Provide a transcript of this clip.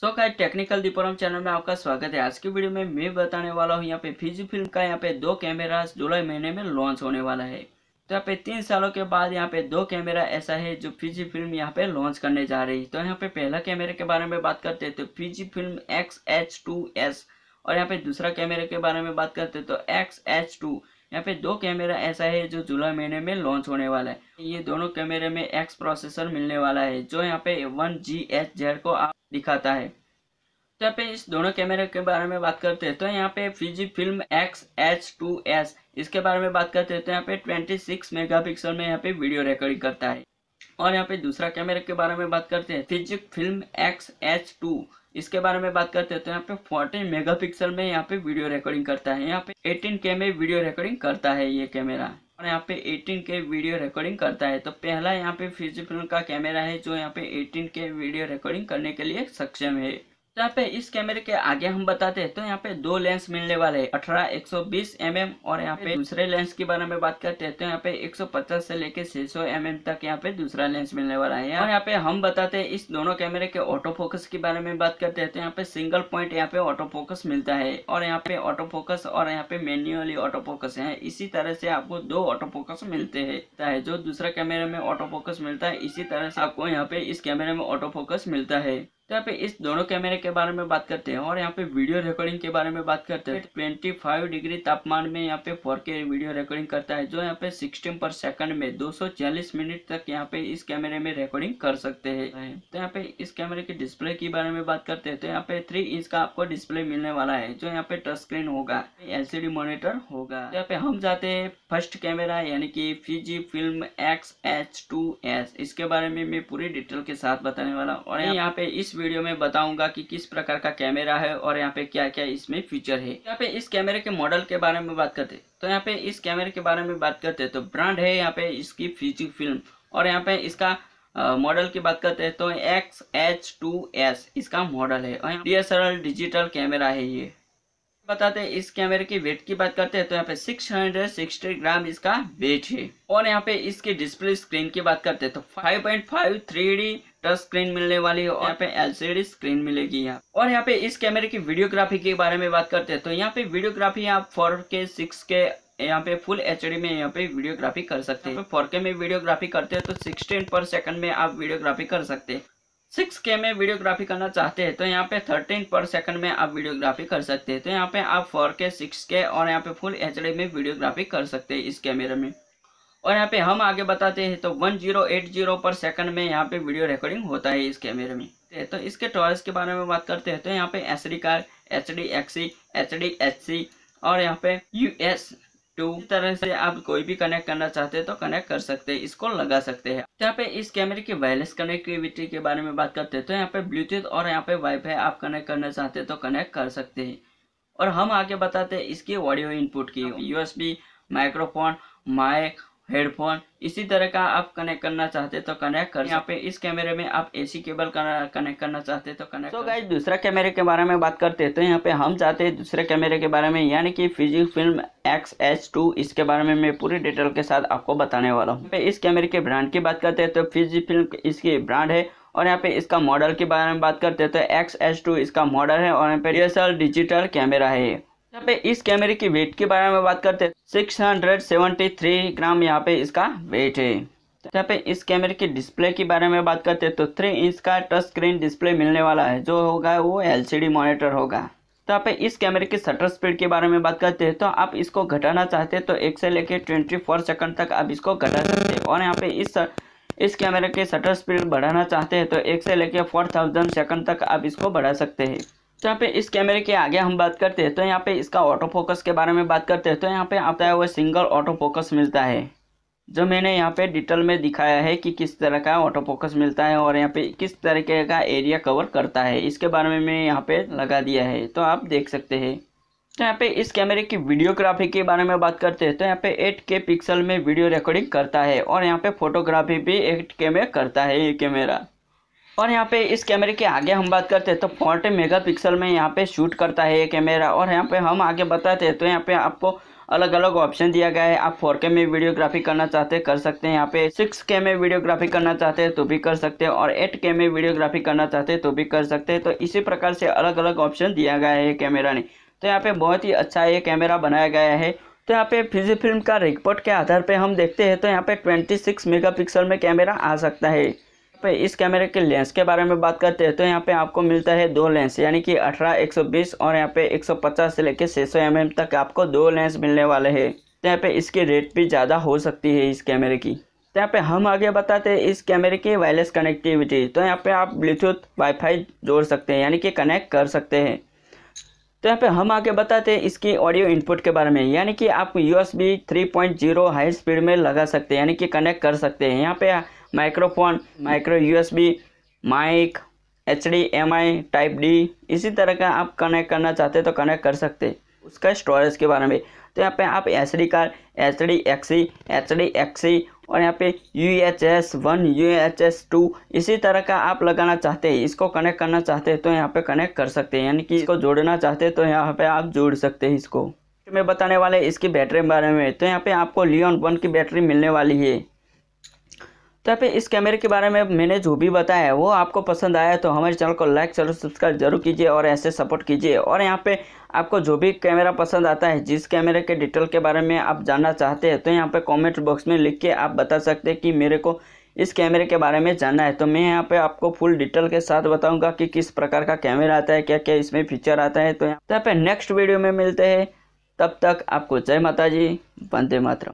सो का technical दीपोरम channel में आपका स्वागत है आज की वीडियो में मैं बताने वाला हूँ यहाँ पे फिजी फिल्म का यहाँ पे दो कैमरा जुलाई महीने में लॉन्च होने वाला है तो यहाँ पे तीन सालों के बाद यहाँ पे दो कैमरा ऐसा है जो फिजी फिल्म यहाँ पे लॉन्च करने जा रही है तो यहाँ पे पहला कैमरे के बारे में बात करते हैं तो Fujifilm X H two S और यहाँ पे दूसरा कैमरे के बारे में बात करते हैं तो एक्स एच टू यहाँ पे दो कैमरा ऐसा है जो जुलाई महीने में लॉन्च होने वाला है ये दोनों कैमरे में एक्स प्रोसेसर मिलने वाला है जो यहाँ पे वन जी एच जेड को आप दिखाता है तो यहाँ पे इस दोनों कैमरे के बारे में बात करते हैं तो यहाँ पे Fujifilm X H two S इसके बारे में बात करते हैं तो यहाँ पे 26 मेगापिक्सल में यहाँ पे वीडियो रिकॉर्डिंग करता है और यहाँ पे दूसरा कैमरे के बारे में बात करते हैं Fujifilm X H two इसके बारे में बात करते हैं तो यहाँ पे 14 मेगापिक्सल में यहाँ पे वीडियो रिकॉर्डिंग करता है यहाँ पे 18 के में वीडियो रिकॉर्डिंग करता है ये कैमरा और यहाँ पे 18 के वीडियो रिकॉर्डिंग करता है तो पहला यहाँ पे फिजिकल का कैमरा है जो यहाँ पे 18 के वीडियो रिकॉर्डिंग करने के लिए सक्षम है तो यहाँ पे इस कैमरे के आगे हम बताते हैं तो यहाँ पे दो लेंस मिलने वाले हैं अठारह एक सौ बीस एम एम और यहाँ पे दूसरे लेंस के बारे में बात करते हैं तो यहाँ पे एक सौ पचास से लेके छह सौ एम एम तक यहाँ पे दूसरा लेंस मिलने वाला है और यहाँ पे हम बताते हैं इस दोनों कैमरे के ऑटो फोकस के बारे में बात करते हैं तो यहाँ पे सिंगल पॉइंट यहाँ पे ऑटो फोकस मिलता है और यहाँ पे ऑटो फोकस और यहाँ पे मैन्युअली ऑटो फोकस है इसी तरह से आपको दो ऑटो फोकस मिलते हैं जो दूसरा कैमरे में ऑटो फोकस मिलता है इसी तरह से आपको यहाँ पे इस कैमरे में ऑटो फोकस मिलता है तो यहाँ पे इस दोनों कैमरे के बारे में बात करते हैं और यहाँ पे वीडियो रिकॉर्डिंग के बारे में बात करते हैं फाइव डिग्री तापमान में यहाँ पे फोर के वीडियो रिकॉर्डिंग करता है जो यहाँ पे सिक्सटीन पर सेकंड में दो सौ चालीस मिनट तक यहाँ पे इस कैमरे में रिकॉर्डिंग कर सकते हैं तो यहाँ पे इस कैमरे के डिस्प्ले के बारे में बात करते हैं तो यहाँ पे थ्री इंच का आपको डिस्प्ले मिलने वाला है जो यहाँ पे टच स्क्रीन होगा एलसीडी मॉनिटर होगा यहाँ पे हम जाते हैं फर्स्ट कैमरा यानी की Fujifilm X H two S इसके बारे में मैं पूरी डिटेल के साथ बताने वाला और यहाँ पे इस वीडियो में बताऊंगा कि किस प्रकार का कैमरा है और यहाँ पे क्या क्या इसमें फीचर है यहाँ पे इस कैमरे के मॉडल के बारे में बात करते तो यहाँ पे इस कैमरे के बारे में बात करते तो ब्रांड है यहाँ पे इसकी फीचर फिल्म और यहाँ पे इसका मॉडल की बात करते हैं तो एक्स एच टू एस इसका मॉडल है और डी एस डिजिटल कैमरा है ये बताते हैं इस कैमरे की वेट की बात करते हैं तो यहाँ पे 660 ग्राम इसका वेट है और यहाँ पे इसके डिस्प्ले स्क्रीन की बात करते हैं तो 5.5 point five three D touch screen मिलने वाली है और यहाँ पे एलसीडी स्क्रीन मिलेगी यहाँ और यहाँ पे इस कैमरे की वीडियोग्राफी के बारे में बात करते हैं तो यहाँ पे वीडियोग्राफी आप फोर के सिक्स के यहाँ पे फुल एच में यहाँ पे वीडियोग्राफी कर सकते हैं फोर तो के में वीडियोग्राफी करते हैं तो सिक्सटीन पर सेकंड में आप वीडियोग्राफी कर सकते हैं सिक्स के में वीडियोग्राफी करना चाहते हैं तो यहाँ पे थर्टीन पर सेकंड में आप वीडियोग्राफी कर सकते हैं तो यहाँ पे आप फोर के सिक्स के और यहाँ पे फुल एच में वीडियोग्राफी कर सकते हैं इस कैमरे में और यहाँ पे हम आगे बताते हैं तो 1080 पर सेकंड में यहाँ पे वीडियो रिकॉर्डिंग होता है इस कैमरे में तो इसके टॉयस के बारे में बात करते हैं तो यहाँ पे S D card H D XC H D H C और यहाँ पे यू एस टू तरह से आप कोई भी कनेक्ट करना चाहते हैं तो कनेक्ट कर सकते हैं इसको लगा सकते हैं तो यहाँ पे इस कैमरे की वायरलेस कनेक्टिविटी के बारे में बात करते हैं तो यहाँ पे ब्लूटूथ और यहाँ पे वाईफाई आप कनेक्ट करना चाहते हैं तो कनेक्ट कर सकते हैं और हम आगे बताते हैं इसकी ऑडियो इनपुट की यूएसबी माइक्रोफोन माइक हेडफोन इसी तरह का आप कनेक्ट करना चाहते तो कनेक्ट कर यहाँ पे इस कैमरे में आप एसी केबल कनेक्ट करना चाहते तो कनेक्ट तो so गाइज दूसरा कैमरे के बारे में बात करते हैं तो यहाँ पे हम चाहते हैं दूसरे कैमरे के बारे में यानी कि Fujifilm X H two इसके बारे में मैं पूरी डिटेल के साथ आपको बताने वाला हूँ इस कैमरे के ब्रांड की बात करते हैं तो फिजिक फिल्म इसकी ब्रांड है और यहाँ पे इसका मॉडल के बारे में बात करते हैं तो एक्स एच टू इसका मॉडल है और यहाँ पे डी डिजिटल कैमरा है यहाँ पे इस कैमरे की वेट के बारे में बात करते हैं 673 ग्राम यहाँ पे इसका वेट है तो यहाँ पे इस कैमरे की डिस्प्ले के बारे में बात करते हैं तो थ्री इंच का टच स्क्रीन डिस्प्ले मिलने वाला है जो होगा वो एलसीडी मॉनिटर होगा तो यहाँ पे इस कैमरे की शटर स्पीड के बारे में बात करते हैं तो आप इसको घटाना चाहते हैं तो एक से लेकर ट्वेंटी फोर सेकंड तक आप इसको घटा सकते हैं और यहाँ पे इस इस कैमरे की शटर स्पीड बढ़ाना चाहते हैं तो एक से लेकर फोर थाउजेंड सेकंड तक आप इसको बढ़ा सकते हैं तो यहाँ पे इस कैमरे के आगे हम बात करते हैं तो यहाँ पे इसका ऑटो फोकस के बारे में बात करते हैं तो यहाँ पे आता है वह सिंगल ऑटो फोकस मिलता है जो मैंने यहाँ पे डिटेल में दिखाया है कि किस तरह का ऑटो फोकस मिलता है और यहाँ पे किस तरीके का एरिया कवर करता है इसके बारे में मैं यहाँ पे लगा दिया है तो आप देख सकते हैं तो यहाँ पे इस कैमरे की वीडियोग्राफी के बारे में बात करते हैं तो यहाँ पे एट के पिक्सल में वीडियो रिकॉर्डिंग करता है और यहाँ पे फोटोग्राफी भी एट के में करता है ये कैमरा और यहाँ पे इस कैमरे के आगे हम बात करते हैं तो फोर्टी मेगापिक्सल में यहाँ पे शूट करता है ये कैमरा और यहाँ पे हम आगे बताते हैं तो यहाँ पे आपको अलग अलग ऑप्शन दिया गया है आप 4K में वीडियोग्राफी करना चाहते हैं कर सकते हैं यहाँ पे 6K में वीडियोग्राफी करना चाहते हैं तो भी कर सकते हैं और 8K में वीडियोग्राफी करना चाहते हैं तो भी कर सकते हैं तो इसी प्रकार से अलग अलग ऑप्शन दिया गया है कैमरा ने तो यहाँ पे बहुत ही अच्छा ये कैमरा बनाया गया है तो यहाँ पे फिजी फिल्म का रिपोर्ट के आधार पर हम देखते हैं तो यहाँ पे ट्वेंटी सिक्स मेगापिक्सल में कैमरा आ सकता है पे इस कैमरे के लेंस के बारे में बात करते हैं तो यहाँ पे आपको मिलता है दो लेंस यानी कि 18 120 और यहाँ पे 150 से लेकर 600 सौ mm तक आपको दो लेंस मिलने वाले हैं तो यहाँ पे इसकी रेट भी ज़्यादा हो सकती है इस कैमरे की तो यहाँ पे हम आगे बताते हैं इस कैमरे की वायरलेस कनेक्टिविटी तो यहाँ पे आप ब्लूटूथ वाईफाई जोड़ सकते हैं यानी कि कनेक्ट कर सकते हैं तो यहाँ पे हम आगे बताते हैं इसकी ऑडियो इनपुट के बारे में यानी कि आप U S B three point zero high speed में लगा सकते हैं यानी कि कनेक्ट कर सकते हैं यहाँ पे microphone micro USB mic H D M I type D इसी तरह का आप कनेक्ट करना चाहते हैं तो कनेक्ट कर सकते हैं उसका स्टोरेज के बारे में तो यहाँ पे आप H D card H D XC H D XC और यहाँ पे U H S one U H S two इसी तरह का आप लगाना चाहते हैं इसको कनेक्ट करना चाहते हैं तो यहाँ पे कनेक्ट कर सकते हैं यानी कि इसको जोड़ना चाहते हैं तो यहाँ पे आप जोड़ सकते हैं इसको मैं बताने वाले इसकी बैटरी के बारे में तो यहाँ पे आपको लियोन वन की बैटरी मिलने वाली है तो यहाँ इस कैमरे के बारे में मैंने जो भी बताया है वो आपको पसंद आया तो हमारे चैनल को लाइक जरूर सब्सक्राइब जरूर कीजिए और ऐसे सपोर्ट कीजिए और यहाँ पे आपको जो भी कैमरा पसंद आता है जिस कैमरे के डिटेल के बारे में आप जानना चाहते हैं तो यहाँ पे कमेंट बॉक्स में लिख के आप बता सकते हैं कि मेरे को इस कैमरे के बारे में जानना है तो मैं यहाँ पे आपको फुल डिटेल के साथ बताऊँगा कि किस प्रकार का कैमरा आता है क्या क्या इसमें फीचर आता है तो यहाँ पे नेक्स्ट वीडियो में मिलते हैं तब तक आपको जय माता जी वंदे मातरम